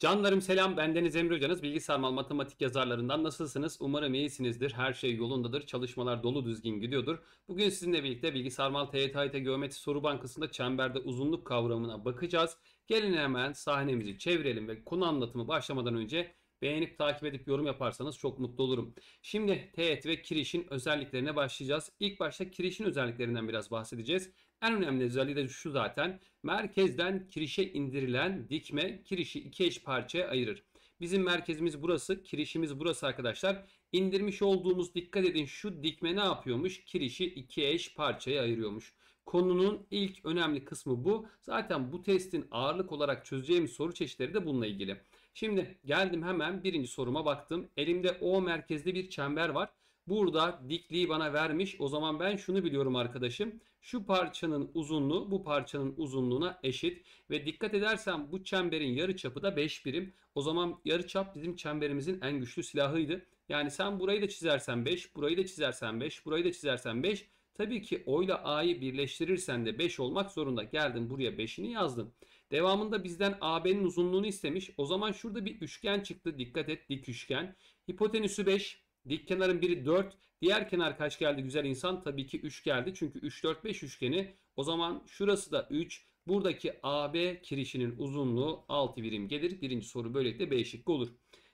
Canlarım selam, ben Deniz Emre Hocanız. Bilgi Sarmal Matematik yazarlarından nasılsınız? Umarım iyisinizdir, her şey yolundadır, çalışmalar dolu düzgün gidiyordur. Bugün sizinle birlikte Bilgi Sarmal TYT Geometri Soru Bankası'nda çemberde uzunluk kavramına bakacağız. Gelin hemen sahnemizi çevirelim ve konu anlatımı başlamadan önce Beğenip takip edip yorum yaparsanız çok mutlu olurum. Şimdi teğet ve kirişin özelliklerine başlayacağız. İlk başta kirişin özelliklerinden biraz bahsedeceğiz. En önemli özelliği de şu zaten. Merkezden kirişe indirilen dikme kirişi iki eş parçaya ayırır. Bizim merkezimiz burası, kirişimiz burası arkadaşlar. İndirmiş olduğumuz dikkat edin şu dikme ne yapıyormuş? Kirişi iki eş parçaya ayırıyormuş. Konunun ilk önemli kısmı bu. Zaten bu testin ağırlık olarak çözeceğimiz soru çeşitleri de bununla ilgili. Şimdi geldim hemen birinci soruma baktım. Elimde O merkezli bir çember var. Burada dikliği bana vermiş. O zaman ben şunu biliyorum arkadaşım. Şu parçanın uzunluğu bu parçanın uzunluğuna eşit. Ve dikkat edersen bu çemberin yarı çapı da 5 birim. O zaman yarı çap bizim çemberimizin en güçlü silahıydı. Yani sen burayı da çizersen 5, burayı da çizersen 5, burayı da çizersen 5. Tabii ki O ile A'yı birleştirirsen de 5 olmak zorunda. Geldin buraya 5'ini yazdın. Devamında bizden AB'nin uzunluğunu istemiş. O zaman şurada bir üçgen çıktı. Dikkat et dik üçgen. Hipotenüsü 5. Dik kenarın biri 4. Diğer kenar kaç geldi güzel insan? Tabii ki 3 geldi. Çünkü 3, 4, 5 üçgeni. O zaman şurası da 3. Buradaki AB kirişinin uzunluğu 6 birim gelir. Birinci soru böylelikle B şıkkı olur.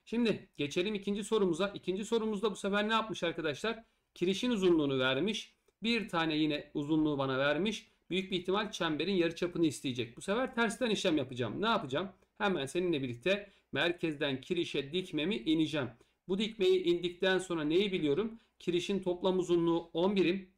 Şimdi geçelim ikinci sorumuza. İkinci sorumuzda bu sefer ne yapmış arkadaşlar? Kirişin uzunluğunu vermiş. Bir tane yine uzunluğu bana vermiş. Büyük bir ihtimal çemberin yarıçapını isteyecek. Bu sefer tersten işlem yapacağım. Ne yapacağım? Hemen seninle birlikte merkezden kirişe dikmemi ineceğim. Bu dikmeyi indikten sonra neyi biliyorum? Kirişin toplam uzunluğu 10 birim.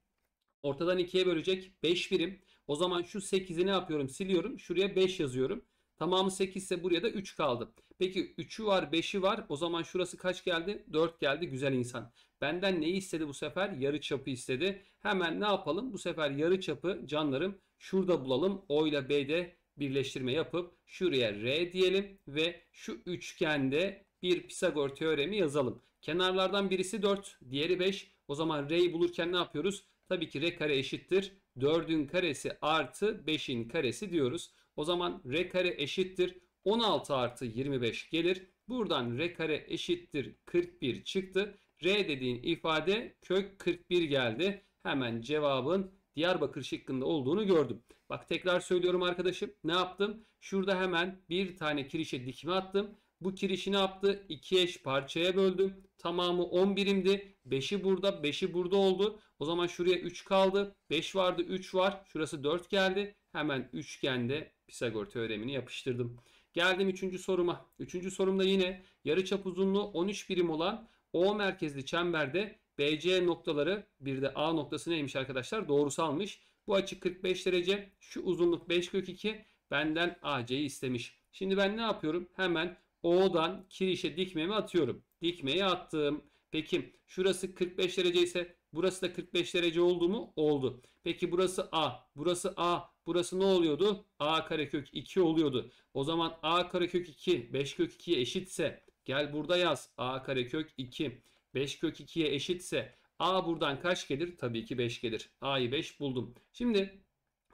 Ortadan 2'ye bölecek 5 birim. O zaman şu 8'i ne yapıyorum? Siliyorum. Şuraya 5 yazıyorum. Tamamı 8 ise buraya da 3 kaldı. Peki 3'ü var 5'i var. O zaman şurası kaç geldi? 4 geldi. Güzel insan. Benden neyi istedi bu sefer? Yarı çapı istedi. Hemen ne yapalım? Bu sefer yarı çapı canlarım şurada bulalım. O ile B'de birleştirme yapıp şuraya R diyelim ve şu üçgende bir Pisagor teoremi yazalım. Kenarlardan birisi 4, diğeri 5. O zaman r'yi bulurken ne yapıyoruz? Tabii ki r kare eşittir 4'ün karesi artı 5'in karesi diyoruz. O zaman r kare eşittir 16 artı 25 gelir. Buradan r kare eşittir 41 çıktı. r dediğin ifade kök 41 geldi. Hemen cevabın Diyarbakır şıkkında olduğunu gördüm. Bak tekrar söylüyorum arkadaşım ne yaptım? Şurada hemen bir tane kirişe dikme attım. Bu kirişi ne yaptı? 2 eş parçaya böldü. Tamamı 10 birimdi. 5'i burada 5'i burada oldu. O zaman şuraya 3 kaldı. 5 vardı 3 var. Şurası 4 geldi. Hemen üçgende Pisagor teoremini yapıştırdım. Geldim 3. soruma. 3. sorumda yine yarıçap uzunluğu 13 birim olan O merkezli çemberde BC noktaları bir de A noktası neymiş arkadaşlar? Doğrusalmış. Bu açı 45 derece. Şu uzunluk 5 kök 2. Benden AC'yi istemiş. Şimdi ben ne yapıyorum? Hemen O'dan kirişe dikmemi atıyorum. Dikmeyi attım. Peki şurası 45 derece ise burası da 45 derece oldu mu? Oldu. Peki burası A. Burası A. Burası ne oluyordu? A karekök 2 oluyordu. O zaman A karekök 2 5 kök 2'ye eşitse gel burada yaz. A karekök 2 5 kök 2'ye eşitse A buradan kaç gelir? Tabii ki 5 gelir. A'yı 5 buldum. Şimdi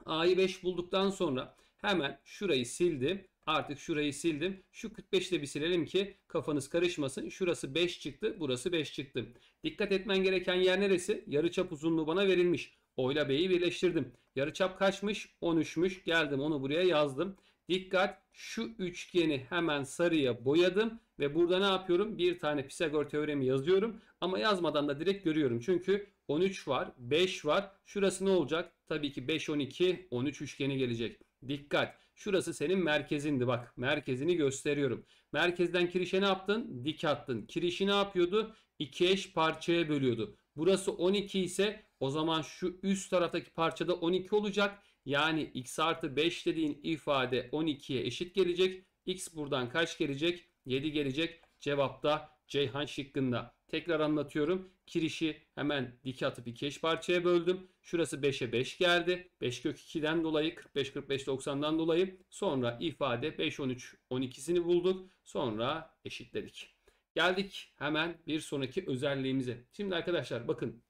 A'yı 5 bulduktan sonra hemen şurayı sildim. Artık şurayı sildim. Şu 45 de bir silelim ki kafanız karışmasın. Şurası 5 çıktı. Burası 5 çıktı. Dikkat etmen gereken yer neresi? Yarıçap uzunluğu bana verilmiş. Oyla ile B'yi birleştirdim. Yarıçap kaçmış? 13'müş. Geldim onu buraya yazdım. Dikkat şu üçgeni hemen sarıya boyadım. Ve burada ne yapıyorum? Bir tane Pisagor teoremi yazıyorum. Ama yazmadan da direkt görüyorum. Çünkü 13 var, 5 var. Şurası ne olacak? Tabii ki 5, 12, 13 üçgeni gelecek. Dikkat! Şurası senin merkezindi bak. Merkezini gösteriyorum. Merkezden kirişe ne yaptın? Dik attın. Kirişi ne yapıyordu? İki eş parçaya bölüyordu. Burası 12 ise o zaman şu üst taraftaki parçada 12 olacak. Yani x artı 5 dediğin ifade 12'ye eşit gelecek. x buradan kaç gelecek? 7 gelecek. Cevap da Ceyhan şıkkında. Tekrar anlatıyorum. Kirişi hemen dike atıp iki eş parçaya böldüm. Şurası 5'e 5 geldi. 5 kök 2'den dolayı 45 45 90'dan dolayı sonra ifade 5 13 12'sini bulduk. Sonra eşitledik. Geldik hemen bir sonraki özelliğimize. Şimdi arkadaşlar bakın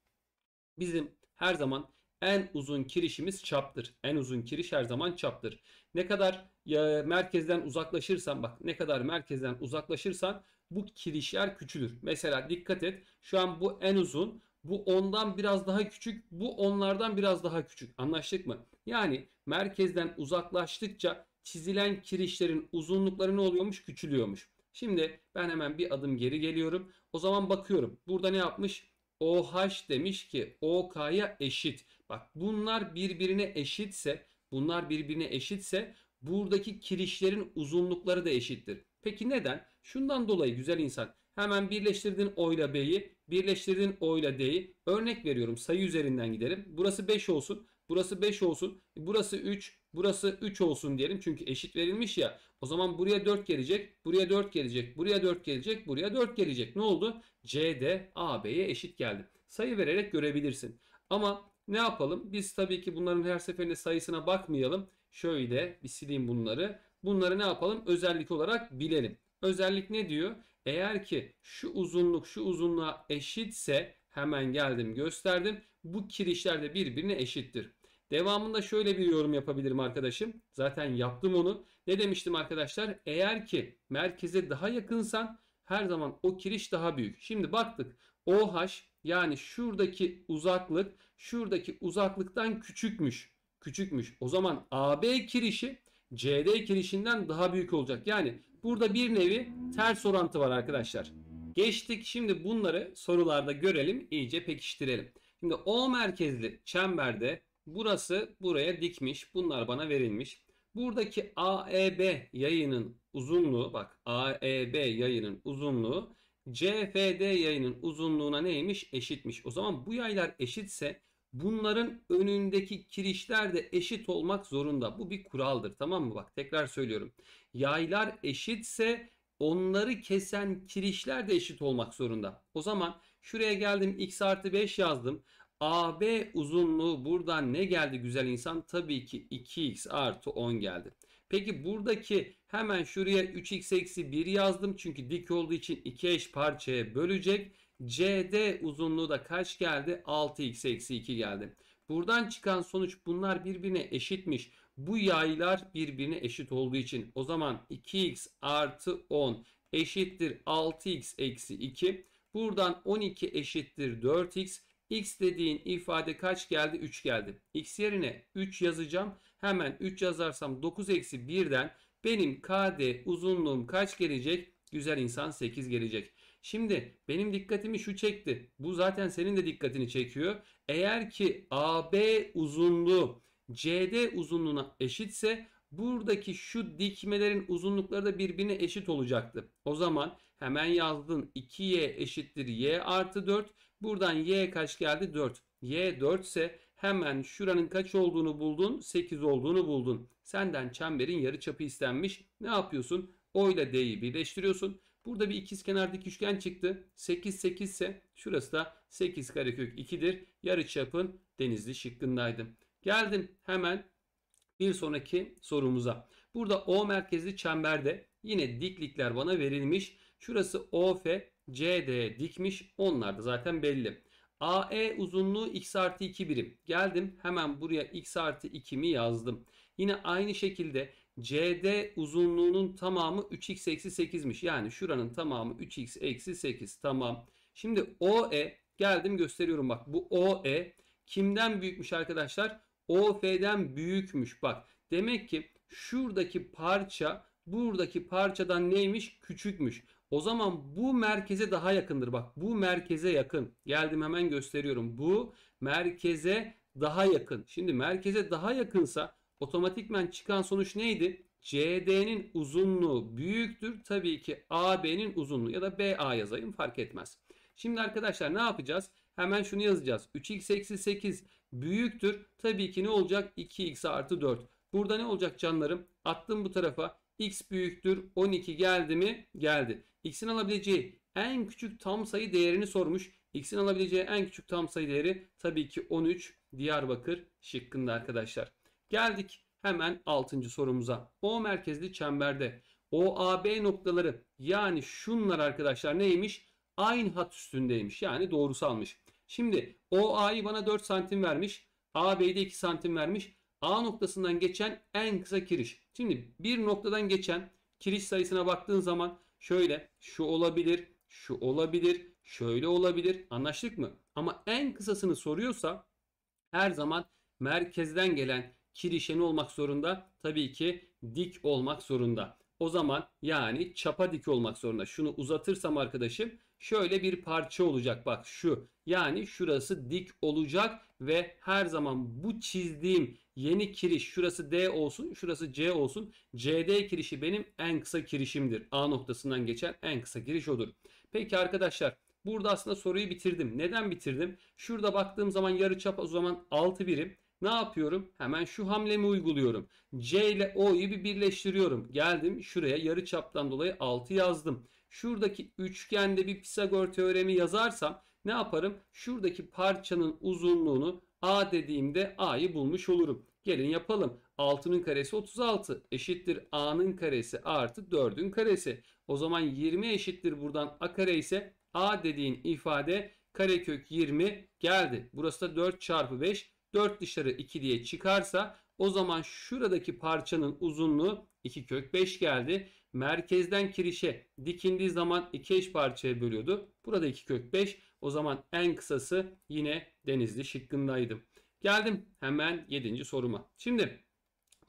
bizim her zaman en uzun kirişimiz çaptır. En uzun kiriş her zaman çaptır. Ne kadar ya e, merkezden uzaklaşırsan bak ne kadar merkezden uzaklaşırsan bu kirişler küçülür. Mesela dikkat et şu an bu en uzun bu ondan biraz daha küçük bu onlardan biraz daha küçük anlaştık mı? Yani merkezden uzaklaştıkça çizilen kirişlerin uzunlukları ne oluyormuş küçülüyormuş. Şimdi ben hemen bir adım geri geliyorum. O zaman bakıyorum burada ne yapmış? OH demiş ki OK'ya eşit. Bak bunlar birbirine eşitse, bunlar birbirine eşitse buradaki kirişlerin uzunlukları da eşittir. Peki neden? Şundan dolayı güzel insan. Hemen birleştirdin oyla B'yi, birleştirdin oyla D'yi. Örnek veriyorum sayı üzerinden gidelim. Burası 5 olsun, burası 5 olsun, burası 3, burası 3 olsun diyelim. Çünkü eşit verilmiş ya. O zaman buraya 4 gelecek, buraya 4 gelecek, buraya 4 gelecek, buraya 4 gelecek. Ne oldu? CD AB'ye eşit geldi. Sayı vererek görebilirsin. Ama ne yapalım? Biz tabii ki bunların her seferinde sayısına bakmayalım. Şöyle bir sileyim bunları. Bunları ne yapalım? Özellik olarak bilelim. Özellik ne diyor? Eğer ki şu uzunluk şu uzunluğa eşitse hemen geldim gösterdim. Bu kirişler de birbirine eşittir. Devamında şöyle bir yorum yapabilirim arkadaşım. Zaten yaptım onu. Ne demiştim arkadaşlar? Eğer ki merkeze daha yakınsan her zaman o kiriş daha büyük. Şimdi baktık. OH yani şuradaki uzaklık şuradaki uzaklıktan küçükmüş. Küçükmüş. O zaman AB kirişi CD kirişinden daha büyük olacak. Yani burada bir nevi ters orantı var arkadaşlar. Geçtik şimdi bunları sorularda görelim iyice pekiştirelim. Şimdi O merkezli çemberde burası buraya dikmiş bunlar bana verilmiş. Buradaki AEB yayının uzunluğu bak AEB yayının uzunluğu CFD yayının uzunluğuna neymiş eşitmiş. O zaman bu yaylar eşitse Bunların önündeki kirişler de eşit olmak zorunda. Bu bir kuraldır tamam mı? Bak tekrar söylüyorum. Yaylar eşitse onları kesen kirişler de eşit olmak zorunda. O zaman şuraya geldim x artı 5 yazdım. AB uzunluğu buradan ne geldi güzel insan? Tabii ki 2x artı 10 geldi. Peki buradaki hemen şuraya 3x eksi 1 yazdım. Çünkü dik olduğu için 2 eş parçaya bölecek. CD uzunluğu da kaç geldi? 6x eksi 2 geldi. Buradan çıkan sonuç bunlar birbirine eşitmiş. Bu yaylar birbirine eşit olduğu için o zaman 2x artı 10 eşittir 6x eksi 2. Buradan 12 eşittir 4x. X dediğin ifade kaç geldi? 3 geldi. X yerine 3 yazacağım. Hemen 3 yazarsam 9 eksi 1'den benim KD uzunluğum kaç gelecek? Güzel insan 8 gelecek. Şimdi benim dikkatimi şu çekti. Bu zaten senin de dikkatini çekiyor. Eğer ki AB uzunluğu CD uzunluğuna eşitse buradaki şu dikmelerin uzunlukları da birbirine eşit olacaktı. O zaman hemen yazdın 2y eşittir y artı 4. Buradan y kaç geldi? 4. y 4 ise hemen şuranın kaç olduğunu buldun? 8 olduğunu buldun. Senden çemberin yarı çapı istenmiş. Ne yapıyorsun? O ile d'yi birleştiriyorsun. Burada bir ikiz ikizkenardaki üçgen çıktı. 8 8 ise şurası da 8 karekök 2'dir. Yarı çapın denizli şıkkındaydı. Geldim hemen bir sonraki sorumuza. Burada O merkezli çemberde yine diklikler bana verilmiş. Şurası OF, CD dikmiş. Onlar da zaten belli. AE uzunluğu x artı 2 birim. Geldim hemen buraya x artı 2 yazdım. Yine aynı şekilde CD uzunluğunun tamamı 3x eksi 8'miş. Yani şuranın tamamı 3x eksi 8. Tamam. Şimdi OE geldim gösteriyorum bak. Bu OE kimden büyükmüş arkadaşlar? OF'den büyükmüş bak. Demek ki şuradaki parça buradaki parçadan neymiş? Küçükmüş. O zaman bu merkeze daha yakındır. Bak bu merkeze yakın. Geldim hemen gösteriyorum. Bu merkeze daha yakın. Şimdi merkeze daha yakınsa Otomatikmen çıkan sonuç neydi? CD'nin uzunluğu büyüktür. Tabii ki AB'nin uzunluğu ya da BA yazayım fark etmez. Şimdi arkadaşlar ne yapacağız? Hemen şunu yazacağız. 3x eksi 8 büyüktür. Tabii ki ne olacak? 2x artı 4. Burada ne olacak canlarım? Attım bu tarafa. x büyüktür. 12 geldi mi? Geldi. x'in alabileceği en küçük tam sayı değerini sormuş. x'in alabileceği en küçük tam sayı değeri tabii ki 13 Diyarbakır şıkkında arkadaşlar. Geldik hemen 6. sorumuza. O merkezli çemberde OAB noktaları yani şunlar arkadaşlar neymiş? Aynı hat üstündeymiş. Yani doğrusalmış. Şimdi OA'yı bana 4 santim vermiş. AB'de 2 santim vermiş. A noktasından geçen en kısa kiriş. Şimdi bir noktadan geçen kiriş sayısına baktığın zaman şöyle şu olabilir, şu olabilir, şöyle olabilir. Anlaştık mı? Ama en kısasını soruyorsa her zaman merkezden gelen kirişeni olmak zorunda. Tabii ki dik olmak zorunda. O zaman yani çapa dik olmak zorunda. Şunu uzatırsam arkadaşım şöyle bir parça olacak bak şu. Yani şurası dik olacak ve her zaman bu çizdiğim yeni kiriş şurası D olsun şurası C olsun. CD kirişi benim en kısa kirişimdir. A noktasından geçen en kısa kiriş odur. Peki arkadaşlar burada aslında soruyu bitirdim. Neden bitirdim? Şurada baktığım zaman yarı çap o zaman 6 birim. Ne yapıyorum? Hemen şu hamlemi uyguluyorum. C ile O'yu bir birleştiriyorum. Geldim şuraya yarı çaptan dolayı 6 yazdım. Şuradaki üçgende bir Pisagor teoremi yazarsam ne yaparım? Şuradaki parçanın uzunluğunu A dediğimde A'yı bulmuş olurum. Gelin yapalım. 6'nın karesi 36 eşittir A'nın karesi artı 4'ün karesi. O zaman 20 eşittir buradan A kare ise A dediğin ifade karekök 20 geldi. Burası da 4 çarpı 5 4 dışarı 2 diye çıkarsa o zaman şuradaki parçanın uzunluğu 2 kök 5 geldi. Merkezden kirişe dikindiği zaman 2 eş parçaya bölüyordu. Burada 2 kök 5. O zaman en kısası yine denizli şıkkındaydım. Geldim hemen 7. soruma. Şimdi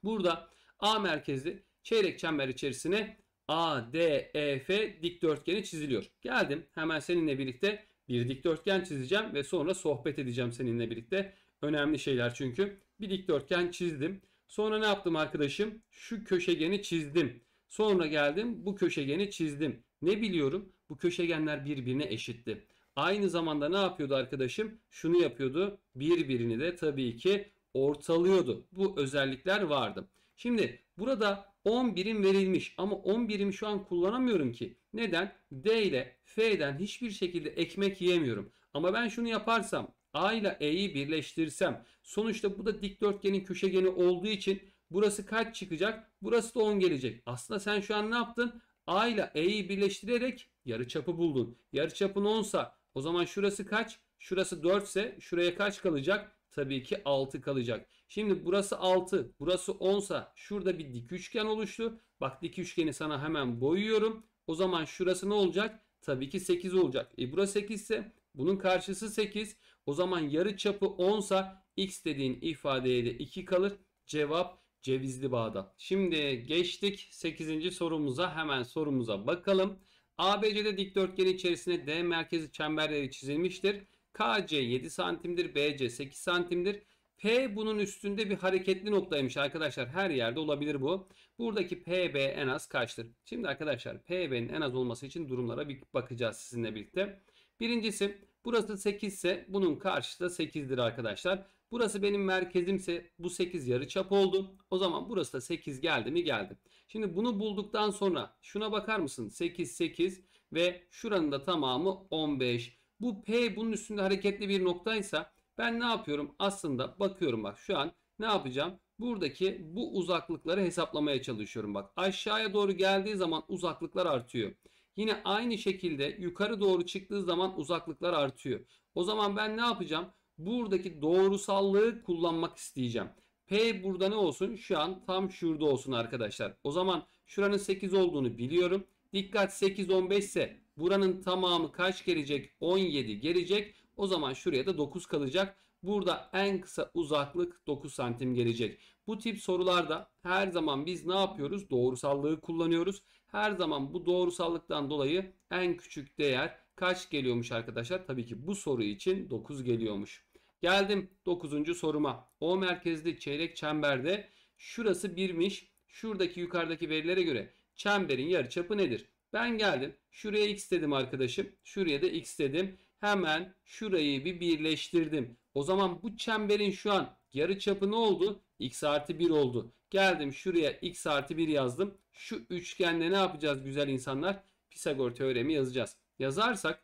burada A merkezli çeyrek çember içerisine ADEF dikdörtgeni çiziliyor. Geldim hemen seninle birlikte bir dikdörtgen çizeceğim ve sonra sohbet edeceğim seninle birlikte. Önemli şeyler çünkü. Bir dikdörtgen çizdim. Sonra ne yaptım arkadaşım? Şu köşegeni çizdim. Sonra geldim bu köşegeni çizdim. Ne biliyorum? Bu köşegenler birbirine eşitti. Aynı zamanda ne yapıyordu arkadaşım? Şunu yapıyordu. Birbirini de tabii ki ortalıyordu. Bu özellikler vardı. Şimdi Burada 10 birim verilmiş ama 10 birimi şu an kullanamıyorum ki. Neden? D ile F'den hiçbir şekilde ekmek yiyemiyorum. Ama ben şunu yaparsam A ile E'yi birleştirsem sonuçta bu da dikdörtgenin köşegeni olduğu için burası kaç çıkacak? Burası da 10 gelecek. Aslında sen şu an ne yaptın? A ile E'yi birleştirerek yarıçapı buldun. Yarıçapın 10 sa o zaman şurası kaç? Şurası 4 ise şuraya kaç kalacak? tabii ki 6 kalacak. Şimdi burası 6, burası 10 sa şurada bir dik üçgen oluştu. Bak dik üçgeni sana hemen boyuyorum. O zaman şurası ne olacak? Tabii ki 8 olacak. E burası 8 ise bunun karşısı 8. O zaman yarı çapı 10 sa x dediğin ifadeye de 2 kalır. Cevap Cevizli Bağ'da. Şimdi geçtik 8. sorumuza. Hemen sorumuza bakalım. ABC'de dikdörtgen içerisinde D merkezi çemberleri çizilmiştir. KC 7 santimdir. BC 8 santimdir. P bunun üstünde bir hareketli noktaymış arkadaşlar. Her yerde olabilir bu. Buradaki PB en az kaçtır? Şimdi arkadaşlar PB'nin en az olması için durumlara bir bakacağız sizinle birlikte. Birincisi burası 8 ise bunun karşısı da 8'dir arkadaşlar. Burası benim merkezimse bu 8 yarıçap oldu. O zaman burası da 8 geldi mi geldi. Şimdi bunu bulduktan sonra şuna bakar mısın? 8 8 ve şuranın da tamamı 15. Bu P bunun üstünde hareketli bir noktaysa ben ne yapıyorum? Aslında bakıyorum bak şu an ne yapacağım? Buradaki bu uzaklıkları hesaplamaya çalışıyorum. Bak aşağıya doğru geldiği zaman uzaklıklar artıyor. Yine aynı şekilde yukarı doğru çıktığı zaman uzaklıklar artıyor. O zaman ben ne yapacağım? Buradaki doğrusallığı kullanmak isteyeceğim. P burada ne olsun? Şu an tam şurada olsun arkadaşlar. O zaman şuranın 8 olduğunu biliyorum. Dikkat 8-15 ise Buranın tamamı kaç gelecek? 17 gelecek. O zaman şuraya da 9 kalacak. Burada en kısa uzaklık 9 santim gelecek. Bu tip sorularda her zaman biz ne yapıyoruz? Doğrusallığı kullanıyoruz. Her zaman bu doğrusallıktan dolayı en küçük değer kaç geliyormuş arkadaşlar? Tabii ki bu soru için 9 geliyormuş. Geldim 9. soruma. O merkezli çeyrek çemberde şurası 1'miş. Şuradaki yukarıdaki verilere göre çemberin yarıçapı nedir? Ben geldim. Şuraya x dedim arkadaşım. Şuraya da x dedim. Hemen şurayı bir birleştirdim. O zaman bu çemberin şu an yarı çapı ne oldu? x artı 1 oldu. Geldim şuraya x artı 1 yazdım. Şu üçgende ne yapacağız güzel insanlar? Pisagor teoremi yazacağız. Yazarsak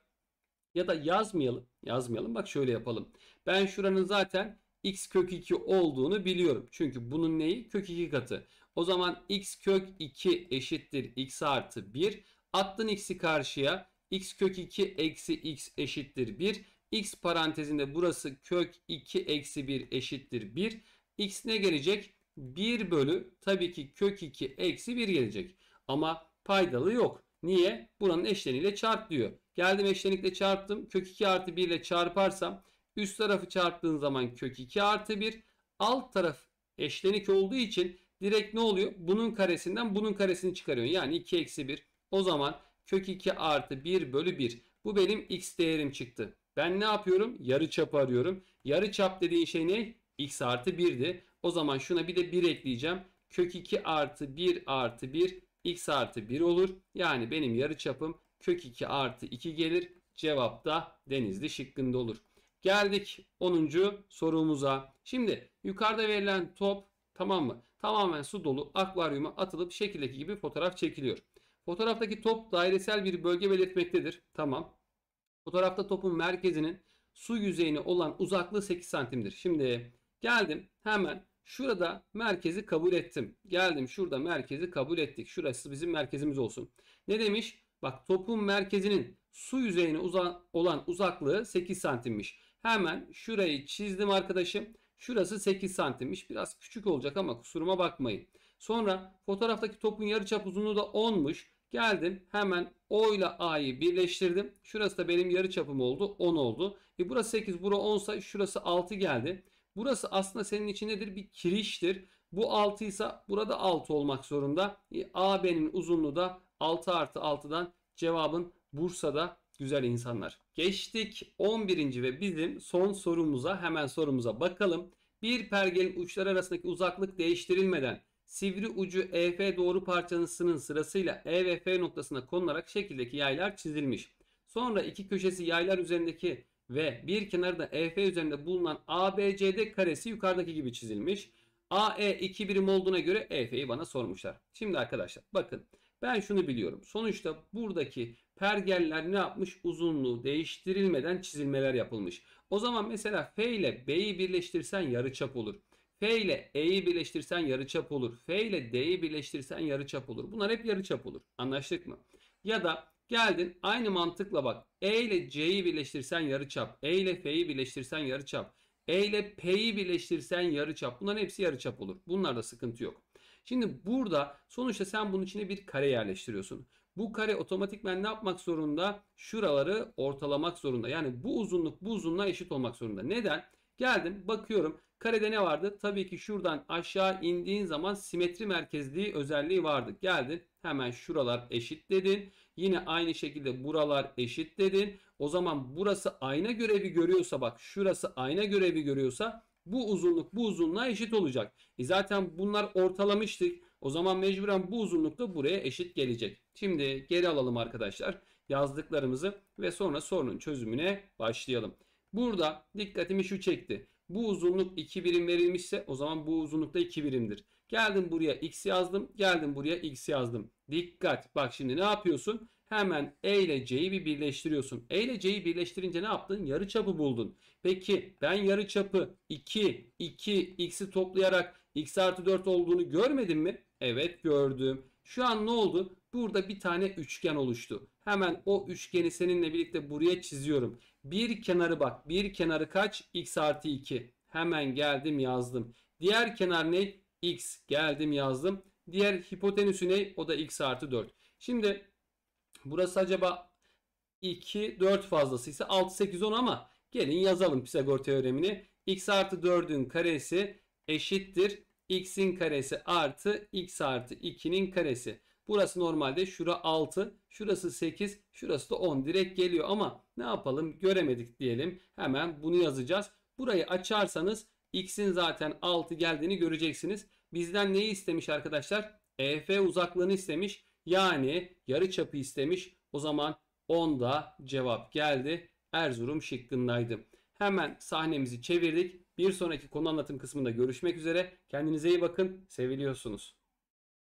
ya da yazmayalım. Yazmayalım bak şöyle yapalım. Ben şuranın zaten x kök 2 olduğunu biliyorum. Çünkü bunun neyi? Kök 2 katı. O zaman x kök 2 eşittir x artı 1. Attın x'i karşıya. x kök 2 eksi x eşittir 1. x parantezinde burası kök 2 eksi 1 eşittir 1. x ne gelecek? 1 bölü tabii ki kök 2 eksi 1 gelecek. Ama paydalı yok. Niye? Buranın eşleniyle çarp diyor. Geldim eşlenikle çarptım. Kök 2 artı 1 ile çarparsam üst tarafı çarptığın zaman kök 2 artı 1. Alt taraf eşlenik olduğu için direkt ne oluyor? Bunun karesinden bunun karesini çıkarıyorsun. Yani 2 eksi 1. O zaman kök 2 artı 1 bölü 1. Bu benim x değerim çıktı. Ben ne yapıyorum? Yarı çap arıyorum. Yarı çap dediğin şey ne? x artı 1'di. O zaman şuna bir de 1 ekleyeceğim. Kök 2 artı 1 artı 1 x artı 1 olur. Yani benim yarı çapım kök 2 artı 2 gelir. Cevap da denizli şıkkında olur. Geldik 10. sorumuza. Şimdi yukarıda verilen top tamam mı? Tamamen su dolu akvaryuma atılıp şekildeki gibi fotoğraf çekiliyor. Fotoğraftaki top dairesel bir bölge belirtmektedir. Tamam. Fotoğrafta topun merkezinin su yüzeyine olan uzaklığı 8 santimdir. Şimdi geldim hemen şurada merkezi kabul ettim. Geldim şurada merkezi kabul ettik. Şurası bizim merkezimiz olsun. Ne demiş? Bak topun merkezinin su yüzeyine uza olan uzaklığı 8 santimmiş. Hemen şurayı çizdim arkadaşım. Şurası 8 santimmiş. Biraz küçük olacak ama kusuruma bakmayın. Sonra fotoğraftaki topun yarıçap uzunluğu da 10'muş. Geldim hemen O ile A'yı birleştirdim. Şurası da benim yarı çapım oldu. 10 oldu. E burası 8, burası 10 ise şurası 6 geldi. Burası aslında senin için nedir? Bir kiriştir. Bu 6 ise burada 6 olmak zorunda. E, AB'nin uzunluğu da 6 artı 6'dan cevabın Bursa'da güzel insanlar. Geçtik 11. ve bizim son sorumuza hemen sorumuza bakalım. Bir pergelin uçları arasındaki uzaklık değiştirilmeden sivri ucu EF doğru parçasının sırasıyla E ve F noktasına konularak şekildeki yaylar çizilmiş. Sonra iki köşesi yaylar üzerindeki ve bir kenarda EF üzerinde bulunan ABCD karesi yukarıdaki gibi çizilmiş. AE 2 birim olduğuna göre EF'yi bana sormuşlar. Şimdi arkadaşlar bakın ben şunu biliyorum. Sonuçta buradaki pergeller ne yapmış? Uzunluğu değiştirilmeden çizilmeler yapılmış. O zaman mesela F ile B'yi birleştirsen yarıçap olur. F ile E'yi birleştirsen yarıçap olur. F ile D'yi birleştirsen yarıçap olur. Bunlar hep yarıçap olur. Anlaştık mı? Ya da geldin aynı mantıkla bak. E ile C'yi birleştirsen yarıçap. E ile F'yi birleştirsen yarıçap. E ile P'yi birleştirsen yarıçap. Bunların hepsi yarıçap olur. Bunlarda sıkıntı yok. Şimdi burada sonuçta sen bunun içine bir kare yerleştiriyorsun. Bu kare otomatikmen ne yapmak zorunda? Şuraları ortalamak zorunda. Yani bu uzunluk bu uzunluğa eşit olmak zorunda. Neden? Geldim bakıyorum Karede ne vardı? Tabii ki şuradan aşağı indiğin zaman simetri merkezliği özelliği vardı. Geldin hemen şuralar eşit dedin. Yine aynı şekilde buralar eşit dedin. O zaman burası ayna görevi görüyorsa bak şurası ayna görevi görüyorsa bu uzunluk bu uzunluğa eşit olacak. E zaten bunlar ortalamıştık. O zaman mecburen bu uzunluk da buraya eşit gelecek. Şimdi geri alalım arkadaşlar yazdıklarımızı ve sonra sorunun çözümüne başlayalım. Burada dikkatimi şu çekti. Bu uzunluk 2 birim verilmişse o zaman bu uzunlukta 2 birimdir. Geldim buraya x yazdım. Geldim buraya x yazdım. Dikkat. Bak şimdi ne yapıyorsun? Hemen E ile C'yi bir birleştiriyorsun. E ile C'yi birleştirince ne yaptın? Yarı çapı buldun. Peki ben yarı çapı 2, 2, x'i toplayarak x artı 4 olduğunu görmedim mi? Evet gördüm. Şu an ne oldu? Burada bir tane üçgen oluştu. Hemen o üçgeni seninle birlikte buraya çiziyorum. Bir kenarı bak. Bir kenarı kaç? X artı 2. Hemen geldim yazdım. Diğer kenar ne? X. Geldim yazdım. Diğer hipotenüsü ne? O da X artı 4. Şimdi burası acaba 2, 4 ise 6, 8, 10 ama gelin yazalım Pisagor teoremini. X artı 4'ün karesi eşittir. X'in karesi artı X artı 2'nin karesi. Burası normalde şura 6, şurası 8, şurası da 10 direkt geliyor ama ne yapalım göremedik diyelim. Hemen bunu yazacağız. Burayı açarsanız x'in zaten 6 geldiğini göreceksiniz. Bizden neyi istemiş arkadaşlar? EF uzaklığını istemiş. Yani yarı çapı istemiş. O zaman 10'da cevap geldi. Erzurum şıkkındaydı. Hemen sahnemizi çevirdik. Bir sonraki konu anlatım kısmında görüşmek üzere. Kendinize iyi bakın. Seviliyorsunuz.